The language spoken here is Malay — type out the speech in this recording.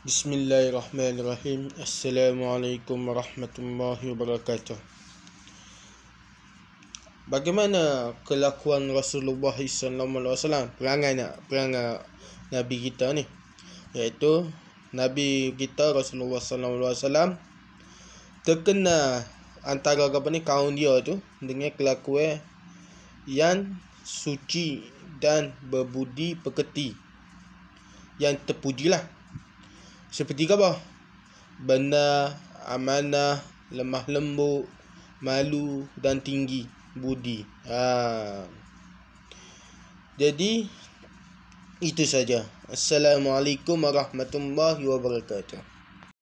Bismillahirrahmanirrahim. Assalamualaikum warahmatullahi wabarakatuh. Bagaimana kelakuan Rasulullah SAW perangai nak perangai nabi kita ni? Iaitu nabi kita Rasulullah SAW terkena antara apa ni kaum dia tu dengan kelakuan yang suci dan berbudi pekerti yang terpujilah. Seperti apa? Benda amanah, lemah lembut, malu dan tinggi budi. Ha. Jadi itu saja. Assalamualaikum warahmatullahi wabarakatuh.